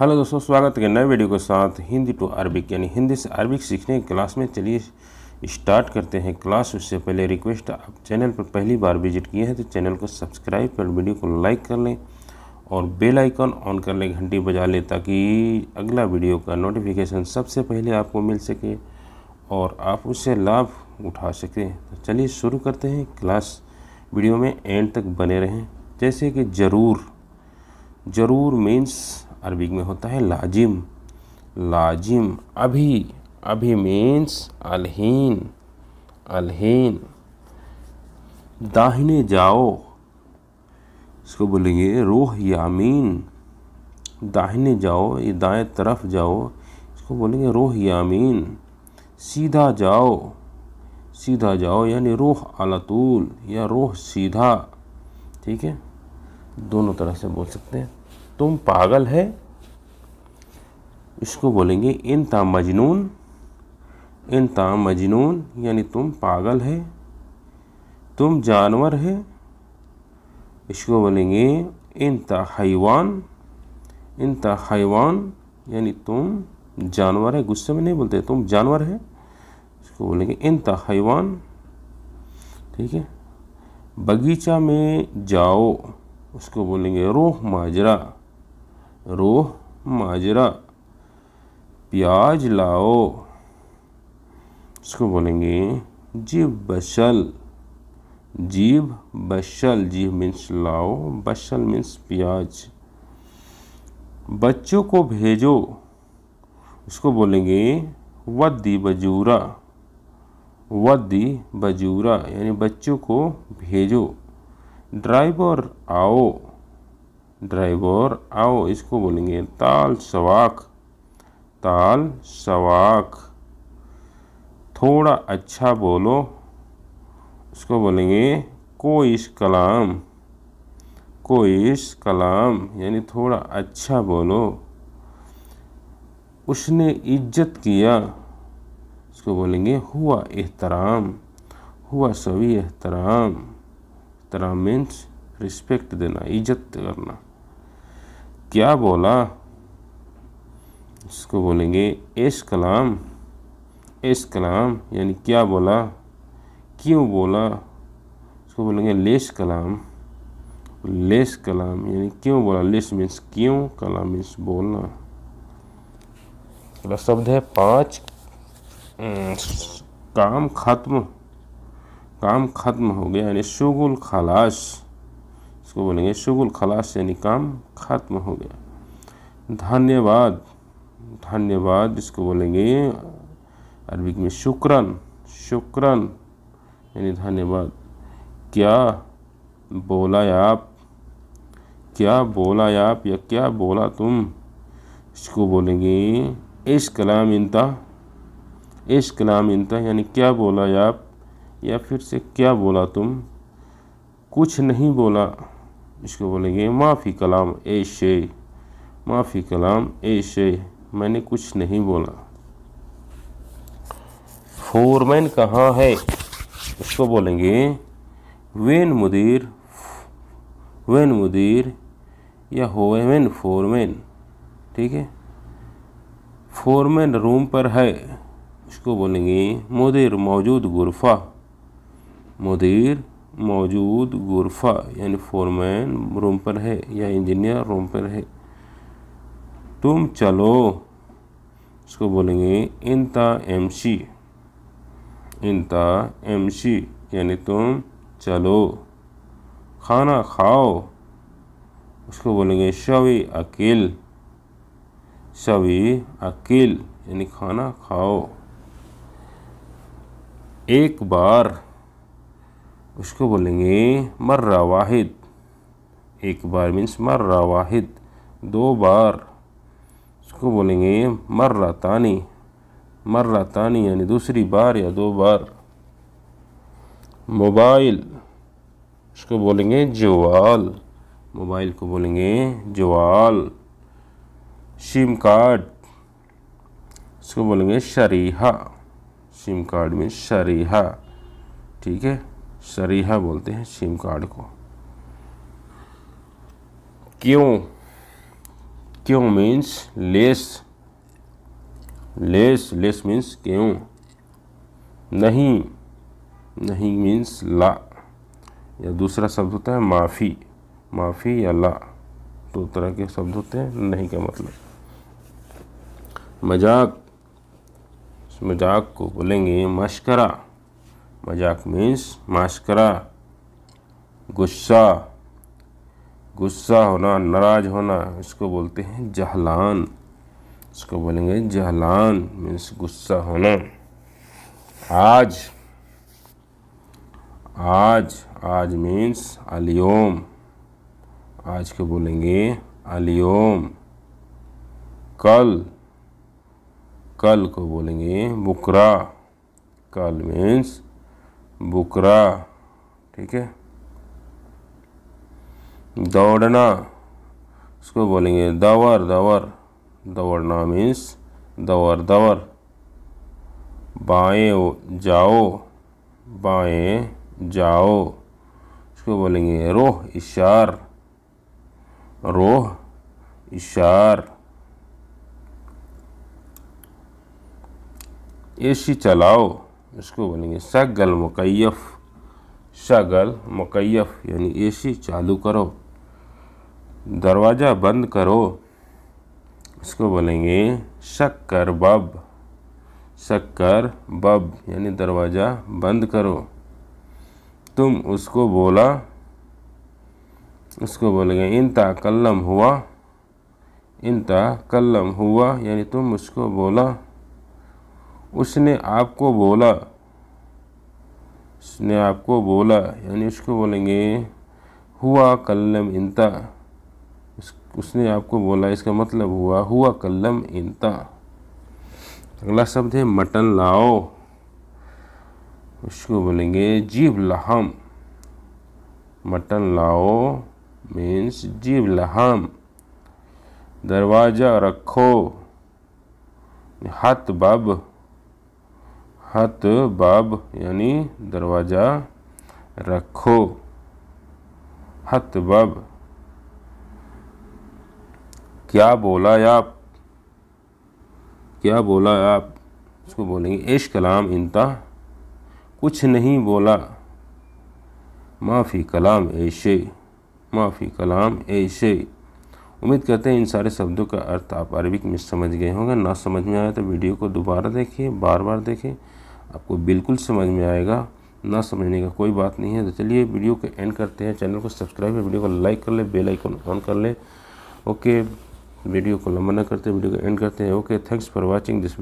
hello दोस्तों स्वागत है नए वीडियो के साथ हिंदी टू अरबिक यानी हिंदी से अरबिक सीखने की क्लास में चलिए स्टार्ट करते हैं क्लास उससे पहले रिक्वेस्ट आप चैनल पर पहली बार विजिट किए हैं तो चैनल को सब्सक्राइब कर वीडियो को लाइक कर लें और बेल आइकन ऑन कर लें घंटी बजा लें ताकि अगला वीडियो का नोटिफिकेशन सबसे पहले आपको मिल सके और आप उससे लाभ उठा सकें तो चलिए शुरू करते हैं क्लास वीडियो में एंड तक बने रहें जैसे कि ज़रूर ज़रूर मीन्स अरबिक में होता है लाजिम लाजिम अभी अभी मीन्स अलहीन अलहीन दाहिने जाओ इसको बोलेंगे रूह यामीन दाहिने जाओ ये दाएं तरफ जाओ इसको बोलेंगे रूह यामीन सीधा जाओ सीधा जाओ यानी रूह अलतूल या रूह सीधा ठीक है दोनों तरह से बोल सकते हैं तुम पागल है इसको बोलेंगे इन ता मजनून इन ता मजनून यानी तुम पागल है तुम जानवर है इसको बोलेंगे इन ता हैवान इन ता हैवान यानी तुम जानवर है गुस्से में नहीं बोलते तुम जानवर है इसको बोलेंगे इन ता हैवान ठीक है बगीचा में जाओ उसको बोलेंगे रोह माजरा रोह माजरा प्याज लाओ इसको बोलेंगे जीव बशल जीव बशल जीव मीन्स लाओ बशल मीन्स प्याज बच्चों को भेजो उसको बोलेंगे वदी बजूरा वदी बजूरा यानी बच्चों को भेजो ड्राइवर आओ ड्राइवर आओ इसको बोलेंगे ताल सवाक ताल सवाक थोड़ा अच्छा बोलो उसको बोलेंगे कोइश कलाम कोइश कलाम यानी थोड़ा अच्छा बोलो उसने इज्जत किया उसको बोलेंगे हुआ एहतराम हुआ सवी एहतराम एहतराम मीन्स रिस्पेक्ट देना इज्जत करना क्या बोला इसको बोलेंगे एश कलाम एश कलाम यानी क्या बोला क्यों बोला इसको बोलेंगे लेश कलाम लेस कलाम यानी क्यों बोला लेस मीन्स क्यों कलाम मीन्स बोलना अगला शब्द है पाँच हम्म, काम ख़त्म काम ख़त्म हो गया यानी शुगुल खलाश इसको बोलेंगे शुगुल खलास यानी काम खत्म हो गया धन्यवाद धन्यवाद इसको बोलेंगे अरबिक में शुक्रन शुक्रन यानी धन्यवाद क्या बोला आप क्या बोला आप या क्या बोला तुम इसको बोलेंगे ऐश कलाम इंता ऐश कलाम इंता यानी क्या बोला आप या फिर से क्या बोला तुम कुछ नहीं बोला इसको बोलेंगे माफ़ी कलाम ए शे माफ़ी कलाम ए शे मैंने कुछ नहीं बोला फोरमैन कहाँ है उसको बोलेंगे वेन मुदीर वेन मुदीर या होवेन फोरमैन ठीक है फोरमैन रूम पर है उसको बोलेंगे मुदीर मौजूद गुरफा मुदीर मौजूद गुरफा यानी फोरमैन रूम पर है या इंजीनियर रूम पर है तुम चलो इसको बोलेंगे इनता एम सी इनता एम सी यानी तुम चलो खाना खाओ उसको बोलेंगे शवि अकील शवि अकील यानी खाना खाओ एक बार उसको बोलेंगे मर्रा वाहिद एक बार मीन्स मर्रा वाहिद दो बार उसको बोलेंगे मर्रा तानी मर्रा तानी यानी दूसरी बार या दो बार मोबाइल उसको बोलेंगे जवाल मोबाइल को बोलेंगे जवाल सिम कार्ड उसको बोलेंगे शरीहा सिम कार्ड में शरीहा ठीक है सरीहा बोलते हैं सिम कार्ड को क्यों क्यों means less less less means क्यों नहीं नहीं मीन्स ला या दूसरा शब्द होता है माफ़ी माफ़ी या ला दो तो तरह के शब्द होते हैं नहीं का मतलब मजाक मजाक को बोलेंगे मशकरा मजाक मीन्स मास्करा गुस्सा गुस्सा होना नाराज होना इसको बोलते हैं जहलान इसको बोलेंगे जहलान मीन्स गुस्सा होना आज आज आज मीन्स अलियोम आज को बोलेंगे अलियोम कल कल को बोलेंगे बुकरा कल मीन्स बुकरा ठीक है दौड़ना उसको बोलेंगे दवर दवर दौड़ना मीन्स दवर दवर बाएं जाओ बाएं जाओ उसको बोलेंगे रोह इशार रोह इशार सी चलाओ इसको बोलेंगे शगल मुकैफ़ शगल मुकैफ़ यानी एसी चालू करो दरवाज़ा बंद करो इसको बोलेंगे शक्कर बब शक्कर बब यानी दरवाज़ा बंद करो तुम उसको बोला उसको बोलेंगे इनता कलम हुआ इनता कलम हुआ यानी तुम उसको बोला उसने आपको बोला उसने आपको बोला यानी उसको बोलेंगे हुआ कल्लम इंता उसने आपको बोला इसका मतलब हुआ हुआ कल्लम इंता अगला शब्द है मटन लाओ उसको बोलेंगे जीव लहम मटन लाओ मीन्स जीव लहम दरवाज़ा रखो हाथ बब हत बाब यानी दरवाज़ा रखो हत बाब क्या बोला आप क्या बोला आप उसको बोलेंगे ऐश कलाम इंता कुछ नहीं बोला माफ़ी कलाम ऐशे माफ़ी कलाम ऐशे उम्मीद करते हैं इन सारे शब्दों का अर्थ आप अरबिक में समझ गए होंगे ना समझ में आया तो वीडियो को दोबारा देखिए बार बार देखें आपको बिल्कुल समझ में आएगा ना समझने का कोई बात नहीं है तो चलिए वीडियो को एंड करते हैं चैनल को सब्सक्राइब वीडियो को लाइक कर ले बेल आइकन ऑन कर ले ओके वीडियो को लंबा ना करते वीडियो को एंड करते हैं okay thanks for watching this